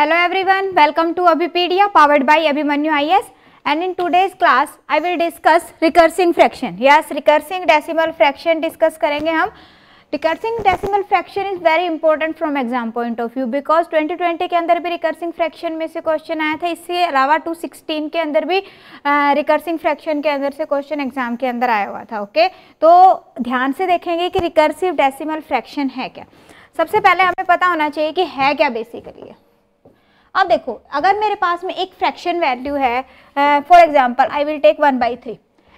Hello everyone, welcome to Abhipedia powered by Abhimanyu IS and in today's class I will discuss recurring fraction yes recurring decimal fraction discuss करेंगे हम recurring decimal fraction is very important from exam point of view because 2020 के अंदर भी रिकर्सिंग fraction में से question आया था इसके अलावा 216 के अंदर भी रिकर्सिंग uh, फ्रैक्शन के अंदर से क्वेश्चन एग्जाम के अंदर आया हुआ था ओके okay? तो ध्यान से देखेंगे कि रिकर्सिव डेसिमल फ्रैक्शन है क्या सबसे पहले हमें पता होना चाहिए कि है क्या बेसिकली अब देखो अगर मेरे पास में एक फ्रैक्शन वैल्यू है for example I will take one by three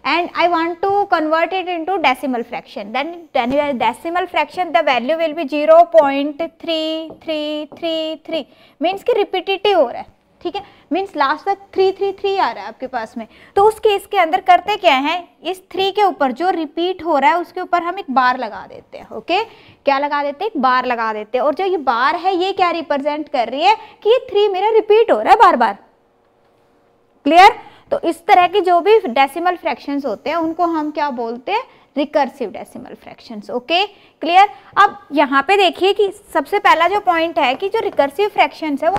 and I want to convert it to decimal fraction decimal fraction the value will be zero point three three three three means की repetitive हो रहा है ठीक है means last तक three three three आ रहा है आपके पास में तो उस केस के अंदर करते क्या है इस थ्री के ऊपर जो रिपीट हो रहा है उसके ऊपर हम एक बार लगा देते हैं ओके क्या लगा देते हैं बार लगा देते हैं और जो ये बार है ये क्या रिप्रेजेंट कर रही है कि ये थ्री मेरा रिपीट हो रहा है बार बार क्लियर तो इस तरह के जो भी डेसिमल फ्रैक्शन होते हैं उनको हम क्या बोलते हैं recursive decimal fraction okay clear अब यहाँ पे देखिए कि सबसे पहला जो पॉइंट है कि जो रिकर्सिव फ्रैक्शन है वो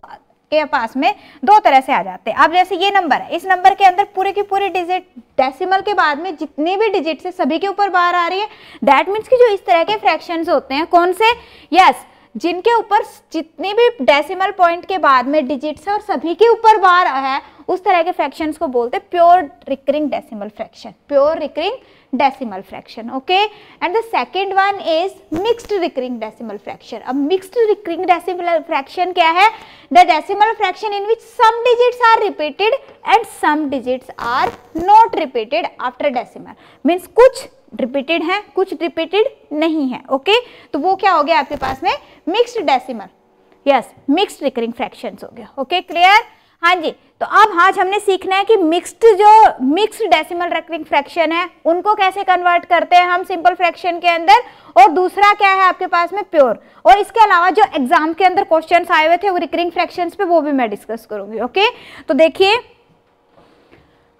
के पास में दो तरह से आ जाते हैं अब जैसे ये नंबर है इस नंबर के अंदर पूरे की पूरे डिजिट डेसिमल के बाद में जितने भी डिजिट से सभी के ऊपर बार आ रही है दैट मीन्स की जो इस तरह के फ्रैक्शन होते हैं कौन से यस yes, जिनके ऊपर जितने भी डेसिमल पॉइंट के बाद में डिजिट्स है और सभी के ऊपर बार है उस तरह के फ्रैक्शंस को बोलते हैं pure recurring decimal fraction pure recurring decimal fraction okay and the second one is mixed recurring decimal fraction अब मिक्स्ड रिकरिंग डेसिमल फ्रैक्शन क्या है the decimal fraction in which some digits are repeated and some digits are not repeated after decimal means कुछ repeated हैं कुछ repeated नहीं है okay तो वो क्या हो गया आपके पास में mixed decimal yes mixed recurring fractions हो गया ओके क्लियर हाँ जी तो अब आज हमने सीखना है कि मिक्स्ड जो मिक्स्ड डेसिमल रिकरिंग फ्रैक्शन है उनको कैसे कन्वर्ट करते हैं हम सिंपल फ्रैक्शन के अंदर और दूसरा क्या है आपके पास में प्योर और इसके अलावा जो एग्जाम के अंदर क्वेश्चन आए हुए थे वो रिकरिंग फ्रैक्शन पे वो भी मैं डिस्कस करूंगी ओके तो देखिए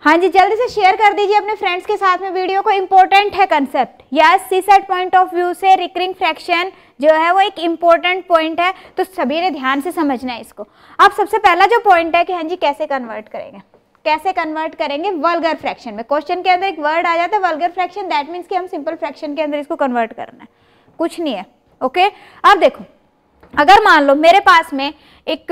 हाँ जी जल्दी से शेयर कर दीजिए अपने फ्रेंड्स के साथ में वीडियो को इम्पोर्टेंट है कंसेप्ट या C set point of view से रिकरिंग फ्रैक्शन जो है वो एक इम्पोर्टेंट पॉइंट है तो सभी ने ध्यान से समझना है इसको अब सबसे पहला जो पॉइंट है कि हाँ जी कैसे कन्वर्ट करेंगे कैसे कन्वर्ट करेंगे वर्गर फ्रैक्शन में क्वेश्चन के अंदर एक वर्ड आ जाता है वर्गर फ्रैक्शन दैट मीन्स कि हम सिंपल फ्रैक्शन के अंदर इसको कन्वर्ट करना है कुछ नहीं है ओके अब देखो अगर मान लो मेरे पास में एक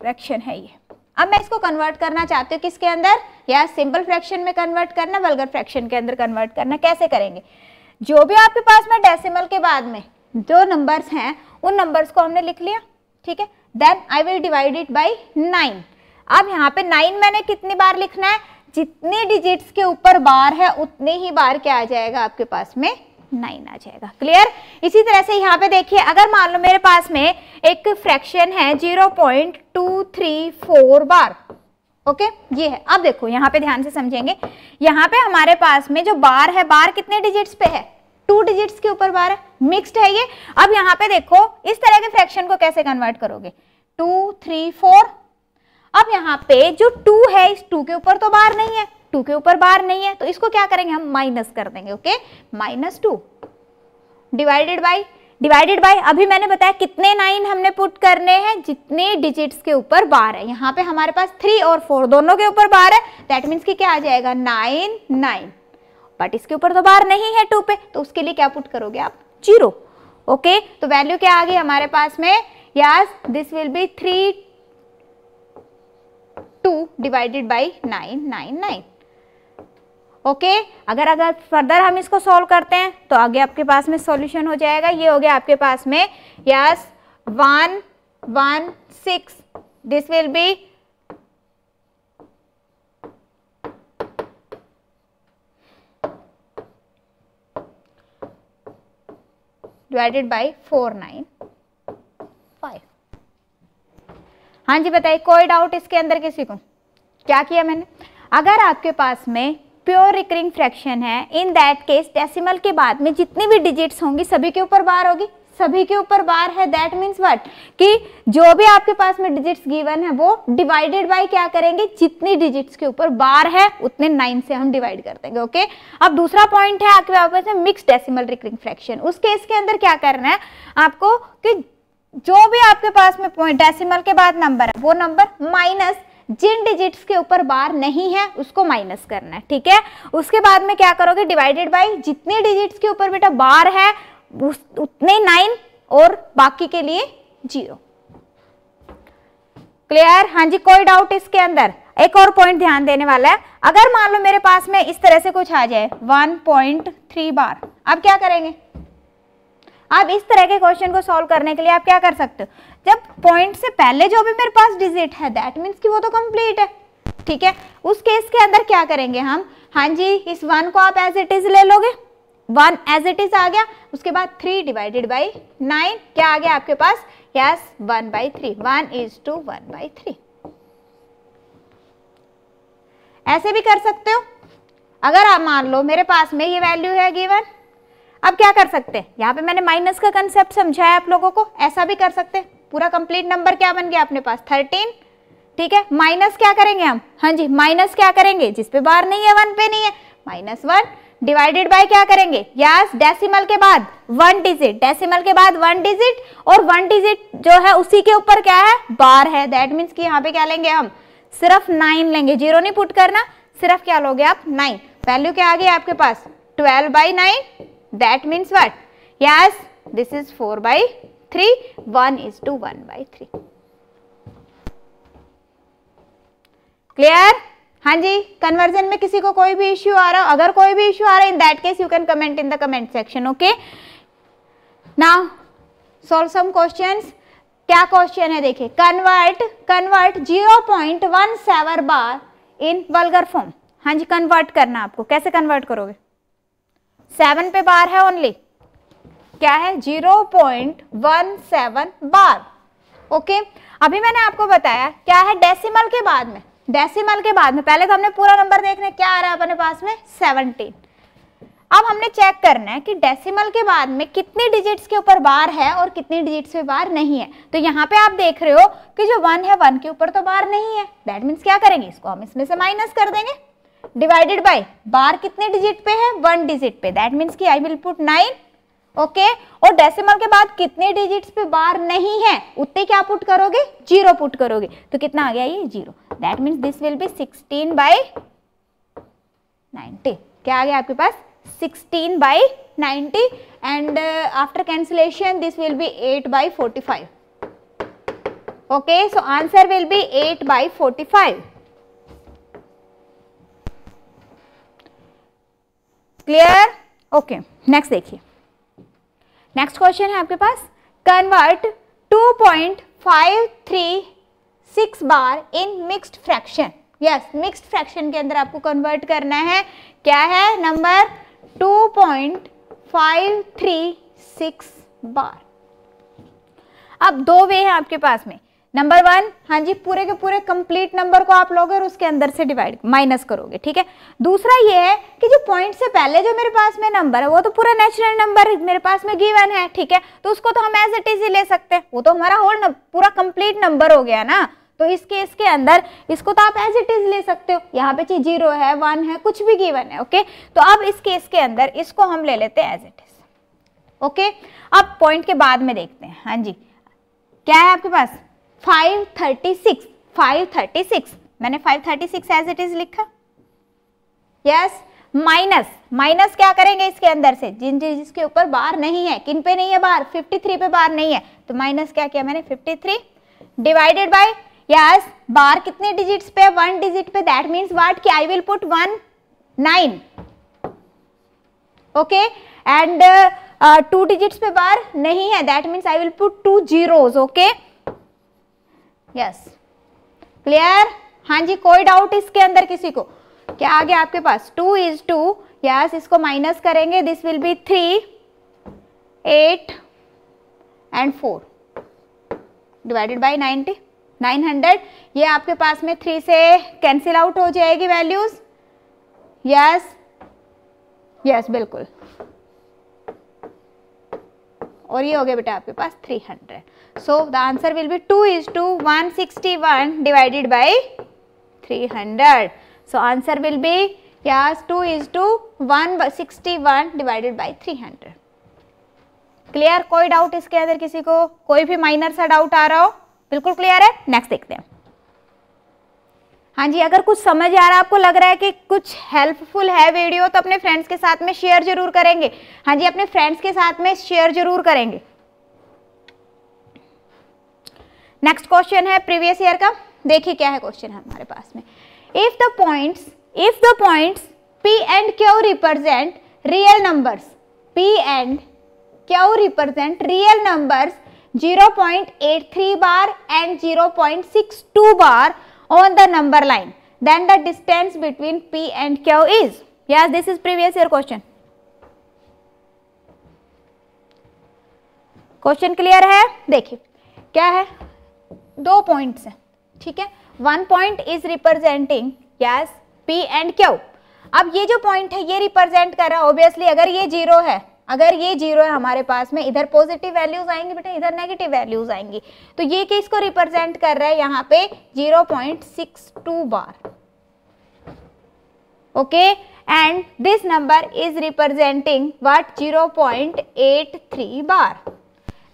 फ्रैक्शन है ये अब मैं इसको कन्वर्ट करना चाहती हूँ किसके अंदर या सिंपल फ्रैक्शन में कन्वर्ट करना वल्गर फ्रैक्शन के अंदर कन्वर्ट करना कैसे करेंगे जो भी आपके पास में डेसिमल के बाद में जो नंबर्स हैं उन नंबर्स को हमने लिख लिया ठीक है then I will divide it by nine अब यहाँ पे नाइन मैंने कितनी बार लिखना है जितने डिजिट्स के ऊपर बार है उतने ही बार क्या आ जाएगा आपके पास में नाइन आ जाएगा क्लियर इसी तरह से यहाँ पे देखिए अगर मान लो मेरे पास में एक फ्रैक्शन है zero point two three four bar okay ये है अब देखो यहाँ पे ध्यान से समझेंगे यहाँ पे हमारे पास में जो बार है बार कितने डिजिट्स पे है टू डिजिट्स के ऊपर बार है मिक्सड है ये अब यहाँ पे देखो इस तरह के फ्रैक्शन को कैसे कन्वर्ट करोगे टू थ्री फोर अब यहाँ पे जो टू है इस टू के ऊपर तो बार नहीं है टू के ऊपर बार नहीं है तो इसको क्या करेंगे हम माइनस कर देंगे okay minus two divided by divided by अभी मैंने बताया कितने नाइन हमने पुट करने हैं जितने डिजिट्स के ऊपर बार है यहाँ पे हमारे पास थ्री और फोर दोनों के ऊपर बार है दैट मीन्स कि क्या आ जाएगा नाइन नाइन बट इसके ऊपर तो बार नहीं है टू पे तो उसके लिए क्या पुट करोगे आप जीरो ओके तो वैल्यू क्या आ गई हमारे पास में yes this will be three two divided by nine nine nine okay अगर अगर फर्दर हम इसको सॉल्व करते हैं तो आगे आपके पास में सॉल्यूशन हो जाएगा ये हो गया आपके पास में yes one one six this will be divided by four nine five हाँ जी बताइए कोई डाउट इसके अंदर किसी को क्या किया मैंने अगर आपके पास में प्योर रिकरिंग फ्रैक्शन है इन दैट केस डेसिमल के बाद में जितनी भी डिजिट्स होंगी सभी के ऊपर बार होगी सभी के ऊपर बार है दैट मीन्स वट कि जो भी आपके पास में डिजिट्स गिवन है वो डिवाइडेड बाय क्या करेंगे जितनी डिजिट्स के ऊपर बार है उतने नाइन से हम डिवाइड कर देंगे ओके अब दूसरा पॉइंट है आपके पास में मिक्स डेसिमल रिकरिंग फ्रैक्शन उस केस के अंदर क्या करना है आपको कि जो भी आपके पास में पॉइंट डेसिमल के बाद नंबर है वो नंबर माइनस जिन डिजिट्स के ऊपर बार नहीं है उसको माइनस करना है ठीक है उसके बाद में क्या करोगे डिवाइडेड बाई जितने डिजिट्स के ऊपर बेटा बार है उस, उतने नाइन और बाकी के लिए जीरो क्लियर हाँ जी कोई डाउट इसके अंदर एक और पॉइंट ध्यान देने वाला है अगर मान लो मेरे पास में इस तरह से कुछ आ जाए 1.3 बार अब क्या करेंगे अब इस तरह के क्वेश्चन को सॉल्व करने के लिए आप क्या कर सकते हो जब पॉइंट से पहले जो भी मेरे पास डिजिट है दैट मीन्स कि वो तो कंप्लीट है ठीक है उस केस के अंदर क्या करेंगे हम हाँ जी इस वन को आप एज इट इज ले लोगे वन एज इट इज आ गया उसके बाद थ्री डिवाइडेड बाई नाइन क्या आ गया आपके पास yes one by three one is two one by three ऐसे भी कर सकते हो अगर आप मान लो मेरे पास में ये वैल्यू है गिवन अब क्या कर सकते हैं यहाँ पे मैंने माइनस का कंसेप्ट समझाया आप लोगों को ऐसा भी कर सकते हैं पूरा कंप्लीट नंबर क्या बन गया अपने पास थर्टीन ठीक है माइनस क्या करेंगे हम हाँ जी माइनस क्या करेंगे जिसपे बार नहीं है वन पे नहीं है माइनस वन डिवाइडेड बाय क्या करेंगे यस डेसिमल के बाद वन डिजिट डेसिमल के बाद वन डिजिट और वन डिजिट जो है उसी के ऊपर क्या है बार है दैट मीन्स कि यहाँ पे क्या लेंगे हम सिर्फ नाइन लेंगे जीरो नहीं पुट करना सिर्फ क्या लोगे आप नाइन वैल्यू क्या आ गई आपके पास twelve by nine That means what? Yes, this is 4 by 3, 1 is to 1 by 3. Clear हाँ जी कन्वर्जन में किसी को कोई भी इश्यू आ रहा अगर कोई भी इश्यू आ रहा है in that case you can comment in the comment section okay ना सॉल्व सम क्वेश्चंस क्या क्वेश्चन है देखिए convert convert 0.17 bar in vulgar form हाँ जी कन्वर्ट करना आपको कैसे कन्वर्ट करोगे सेवन पे बार है ओनली क्या है zero point one seven bar okay अभी मैंने आपको बताया क्या है डेसिमल के बाद में डेसिमल के बाद में पहले तो हमने पूरा नंबर देखना क्या आ रहा है अपने पास में सेवनटीन अब हमने चेक करना है कि डेसिमल के बाद में कितनी डिजिट्स के ऊपर बार है और कितनी डिजिट्स पे बार नहीं है तो यहाँ पे आप देख रहे हो कि जो वन है वन के ऊपर तो बार नहीं है दैट मीन्स क्या करेंगे इसको हम इसमें से माइनस कर देंगे डिवाइडेड बाय बार कितने डिजिट पे है वन डिजिट पे दैट मीन्स कि I will put nine okay और डेसिमल के बाद कितने डिजिट्स पे बार नहीं है उतने क्या पुट करोगे जीरो पुट करोगे तो कितना आ गया ये zero that means this will be sixteen by ninety क्या आ गया आपके पास sixteen by ninety and after cancellation this will be eight by forty five so answer will be be 8 by 45 clear okay next देखिए next question है आपके पास convert 2.536 bar in mixed fraction yes mixed fraction के अंदर आपको convert करना है क्या है नंबर 2.536 बार अब दो वे हैं आपके पास में नंबर वन हाँ जी पूरे के पूरे कंप्लीट नंबर को आप लोगे और उसके अंदर से डिवाइड माइनस करोगे ठीक है दूसरा ये है कि जो पॉइंट से पहले जो मेरे पास में नंबर है वो तो पूरा नेचुरल नंबर मेरे पास में गिवन है ठीक है तो उसको तो हम एज इट इज ही ले सकते हैं वो तो हमारा होल पूरा कंप्लीट नंबर हो गया ना तो इस केस के अंदर इसको तो आप एज इट इज ले सकते हो यहाँ पे चीज जीरो है वन है कुछ भी गिवन है ओके तो अब इस केस के अंदर इसको हम ले लेते हैं एज इट इज ओके अब पॉइंट के बाद में देखते हैं हाँ जी क्या है आपके पास five thirty six five thirty six मैंने five thirty six as it is लिखा यस माइनस माइनस क्या करेंगे इसके अंदर से जिन चीज के ऊपर बार नहीं है किन पे नहीं है बार 53 पे बार नहीं है तो माइनस क्या किया मैंने 53 डिवाइडेड बाय यस बार कितने डिजिट्स पे वन डिजिट पे दैट मीन्स वाट कि I will put one nine okay and two digits पे बार नहीं है that means I will put two zeros okay okay? Yes clear हाँ जी कोई डाउट इसके अंदर किसी को क्या आ गया आपके पास टू इज टू यस इसको माइनस करेंगे this will be three eight and four divided by ninety nine hundred ये आपके पास में थ्री से कैंसिल आउट हो जाएगी वैल्यूज यस यस बिल्कुल और ये हो गया बेटा आपके पास three hundred So the answer will be 2 is to 161 divided by 300. So answer will be yes 2 is to 161 divided by 300. Clear कोई डाउट इसके अंदर किसी को कोई भी माइनर सा डाउट आ रहा हो बिल्कुल क्लियर है नेक्स्ट देखते हैं हाँ जी अगर कुछ समझ आ रहा है आपको लग रहा है कि कुछ हेल्पफुल है वीडियो तो अपने फ्रेंड्स के साथ में शेयर जरूर करेंगे हाँ जी अपने फ्रेंड्स के साथ में शेयर जरूर करेंगे नेक्स्ट क्वेश्चन है प्रीवियस ईयर का देखिए क्या है क्वेश्चन हमारे पास में if the points if the points P and Q represent real numbers P and Q represent real numbers 0.83 bar and 0.62 bar on the number line then the distance between P and q is yes this is previous year question question clear है देखिए क्या है दो points हैं ठीक है one point is representing guess P and Q अब ये जो पॉइंट है ये रिप्रेजेंट कर रहा है ऑब्वियसली अगर ये जीरो है अगर ये जीरो है हमारे पास में इधर पॉजिटिव वैल्यूज आएंगी बेटा इधर नेगेटिव वैल्यूज आएंगी तो ये किसको रिप्रेजेंट कर रहा है यहाँ पे zero point six two bar okay and this number is representing what three bar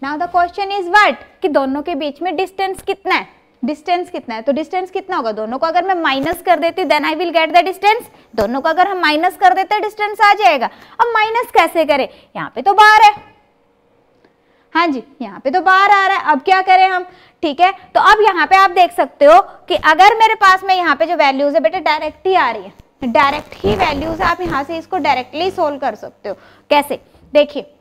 now the question is what कि दोनों के बीच में डिस्टेंस कितना है डिस्टेंस कितना है तो डिस्टेंस कितना होगा दोनों को अगर मैं माइनस कर देती हूँ then I will get the distance दोनों को अगर हम माइनस कर देते हैं डिस्टेंस आ जाएगा अब माइनस कैसे करें यहाँ पे तो बाहर है हाँ जी यहाँ पे तो बाहर आ रहा है अब क्या करें हम ठीक है तो अब यहाँ पे आप देख सकते हो कि अगर मेरे पास में यहाँ पे जो वैल्यूज है बेटा डायरेक्ट ही आ रही है डायरेक्ट ही वैल्यूज आप यहाँ से इसको डायरेक्टली सोल्व कर सकते हो कैसे देखिए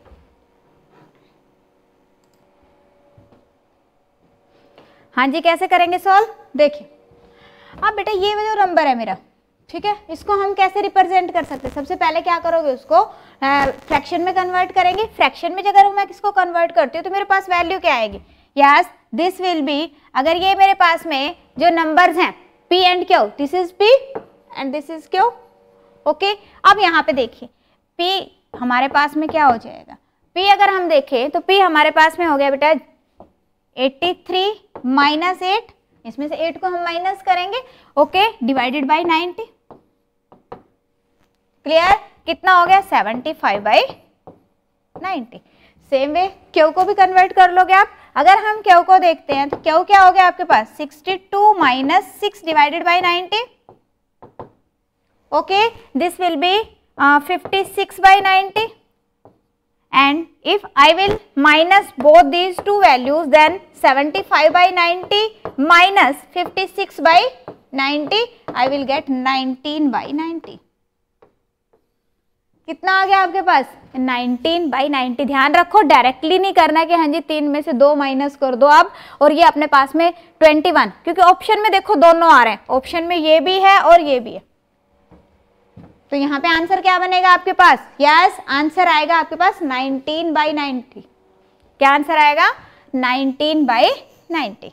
हाँ जी कैसे करेंगे सॉल्व देखिए अब बेटा ये जो नंबर है मेरा ठीक है इसको हम कैसे रिप्रेजेंट कर सकते हैं सबसे पहले क्या करोगे उसको फ्रैक्शन में कन्वर्ट करेंगे फ्रैक्शन में अगर मैं किसको कन्वर्ट करती हूँ तो मेरे पास वैल्यू क्या आएगी यस दिस विल बी अगर ये मेरे पास में जो नंबर्स हैं P and Q this is P and this is Q okay अब यहाँ पे देखिए पी हमारे पास में क्या हो जाएगा पी अगर हम देखें तो पी हमारे पास में हो गया बेटा एट्टी थ्री माइनस एट इसमें से एट को हम माइनस करेंगे okay divided by ninety clear कितना हो गया 75 five by same way Q को भी कन्वर्ट कर लोगे आप अगर हम क्यों को देखते हैं तो क्यों क्या हो गया आपके पास 62 two minus six divided by ninety okay this will be fifty six by ninety and if I will minus both these two values then 75 by 90 minus 56 by 90 I will get 19 by 90. कितना आ गया आपके पास 19 by 90 ध्यान रखो directly नहीं करना कि हाँ जी तीन में से दो माइनस कर दो आप और ये अपने पास में 21 क्योंकि ऑप्शन में देखो दोनों आ रहे हैं ऑप्शन में ये भी है और ये भी है तो यहाँ पे आंसर क्या बनेगा आपके पास यस yes, आंसर आएगा आपके पास 19 बाई नाइनटी क्या आंसर आएगा 19 बाई नाइनटी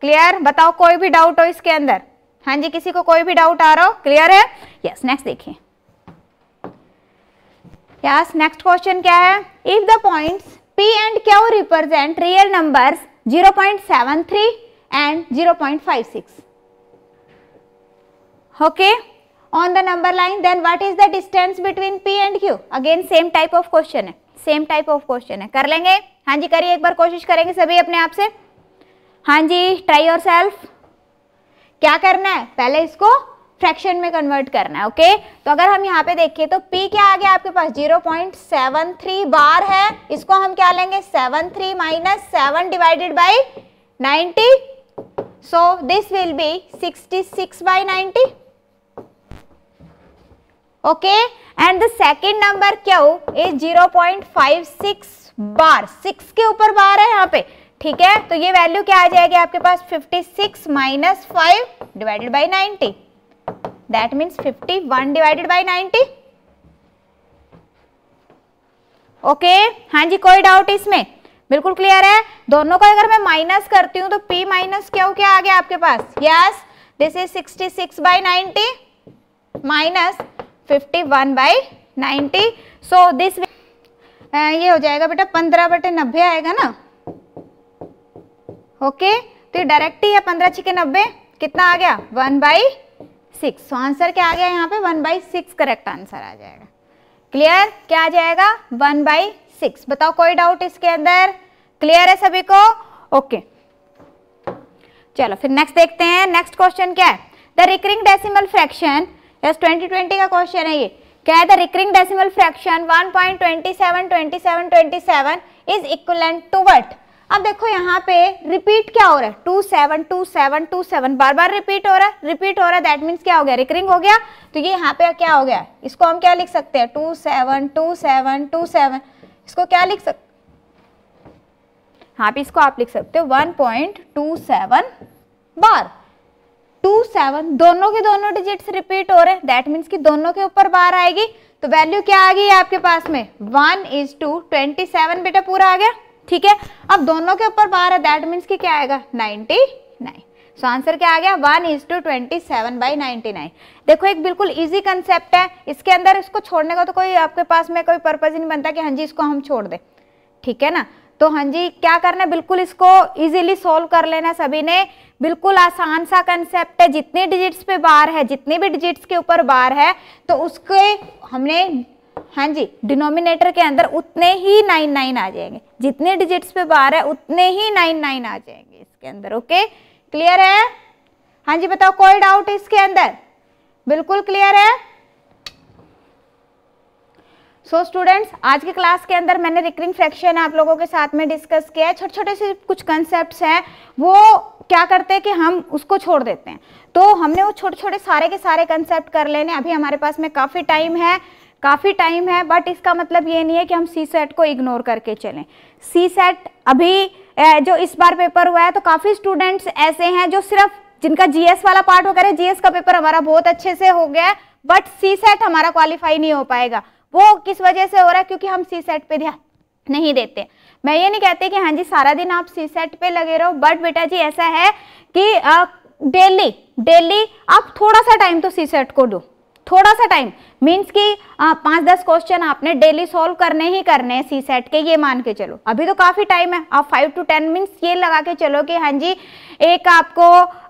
क्लियर बताओ कोई भी डाउट हो इसके अंदर हाँ जी किसी को कोई भी डाउट आ रहा हो क्लियर है यस नेक्स्ट देखिए यस नेक्स्ट क्वेश्चन क्या है if the points P and Q represent real seven 0.73 and 0.56 okay okay? On the number line then what is the distance between P and Q again same type of question है same type of question है कर लेंगे हाँ जी करिए एक बार कोशिश करेंगे सभी अपने आप से हाँ जी ट्राई योर सेल्फ क्या करना है पहले इसको फ्रैक्शन में कन्वर्ट करना है ओके तो अगर हम यहाँ पे देखें तो p क्या आ गया आपके पास 0.73 बार है इसको हम क्या लेंगे 73 three minus seven divided by ninety so this will be 66 six by ninety okay and the second number क्या हो is zero point five six bar six के ऊपर बार है यहाँ पे ठीक है तो ये वैल्यू क्या आ जाएगी आपके पास fifty six minus five divided by ninety that means fifty one divided by ninety okay हाँ जी कोई डाउट इसमें बिल्कुल क्लियर है दोनों का अगर मैं माइनस करती हूँ तो p माइनस क्या हो क्या आ गया आपके पास yes this is 66 six by ninety minus fifty one by ninety so this ये हो जाएगा बेटा पंद्रह बटे नब्बे आएगा ना ओके तो ये डायरेक्ट ही है पंद्रह छिके नब्बे कितना आ गया one by six so answer क्या आ गया यहाँ पे one by six correct answer आ जाएगा क्लियर क्या आ जाएगा वन बाई सिक्स बताओ कोई डाउट इसके अंदर क्लियर है सभी को ओके okay. चलो फिर नेक्स्ट देखते हैं नेक्स्ट क्वेश्चन क्या है the recurring decimal fraction yes 2020 का क्वेश्चन है ये क्या है the recurring decimal fraction 1.272727 is equivalent to what अब देखो यहाँ पे रिपीट क्या हो रहा है two seven two seven two seven बार बार रिपीट हो रहा है रिपीट हो रहा है दैट मीन्स क्या हो गया रिकरिंग हो गया तो ये यहाँ पे क्या हो गया इसको हम क्या लिख सकते हैं two seven two seven two seven इसको क्या लिख सकते हाँ पे इसको आप लिख सकते हो one point two seven bar two seven दोनों के दोनों डिजिट्स रिपीट हो रहे हैं दैट मीन्स कि दोनों के ऊपर बार आएगी तो वैल्यू क्या आ गई आपके पास में one is two twenty seven बेटा पूरा आ गया ठीक है अब दोनों के ऊपर बार है दैट मीन्स कि क्या आएगा नाइनटी नाइन सो आंसर क्या आ गया one is two twenty seven by ninety nine देखो एक बिल्कुल ईजी कंसेप्ट है इसके अंदर इसको छोड़ने का तो कोई आपके पास में कोई पर्पज ही नहीं बनता कि हाँ जी इसको हम छोड़ दें ठीक है ना तो हाँ जी क्या करना है बिल्कुल इसको इजीली सॉल्व कर लेना सभी ने बिल्कुल आसान सा कंसेप्ट है जितने डिजिट्स पे बार है जितने भी डिजिट्स के ऊपर बार है तो उसके हमने हाँ जी डिनोमिनेटर के अंदर उतने ही नाइन नाइन आ जाएंगे जितने डिजिट्स पे बार है उतने ही नाइन नाइन आ जाएंगे इसके अंदर ओके क्लियर है हाँ जी बताओ कोई डाउट इसके अंदर बिल्कुल क्लियर है सो so स्टूडेंट्स आज की क्लास के अंदर मैंने रिकरिंग फ्रैक्शन आप लोगों के साथ में डिस्कस किया है छोटे छोटे से कुछ कंसेप्ट हैं वो क्या करते हैं कि हम उसको छोड़ देते हैं तो हमने वो छोटे छोटे सारे के सारे कंसेप्ट कर लेने अभी हमारे पास में काफ़ी टाइम है काफ़ी टाइम है बट इसका मतलब ये नहीं है कि हम सी सेट को इग्नोर करके चलें सी सेट अभी जो इस बार पेपर हुआ है तो काफ़ी स्टूडेंट्स ऐसे हैं जो सिर्फ जिनका जीएस वाला पार्ट वगैरह जीएस का पेपर हमारा बहुत अच्छे से हो गया है बट सी सेट हमारा क्वालिफाई नहीं हो पाएगा वो किस वजह से हो रहा है क्योंकि हम सी सेट पर ध्यान नहीं देते मैं ये नहीं कहती कि हाँ जी सारा दिन आप सी सेट पे लगे रहो बट बेटा जी ऐसा है कि डेली डेली आप थोड़ा सा टाइम तो सी सेट को दो थोड़ा सा टाइम मीन्स कि पाँच दस क्वेश्चन आपने डेली सॉल्व करने ही करने हैं सी सेट के ये मान के चलो अभी तो काफ़ी टाइम है आप फाइव टू टेन मीन्स ये लगा के चलो कि हाँ जी एक आपको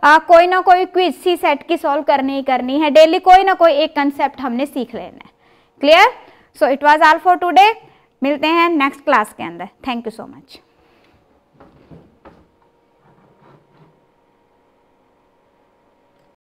आ, कोई ना कोई क्विज सी सेट की सॉल्व करनी ही करनी है डेली कोई ना कोई एक कंसेप्ट हमने सीख लेना है clear so it was all for today मिलते हैं नेक्स्ट क्लास के अंदर थैंक यू सो मच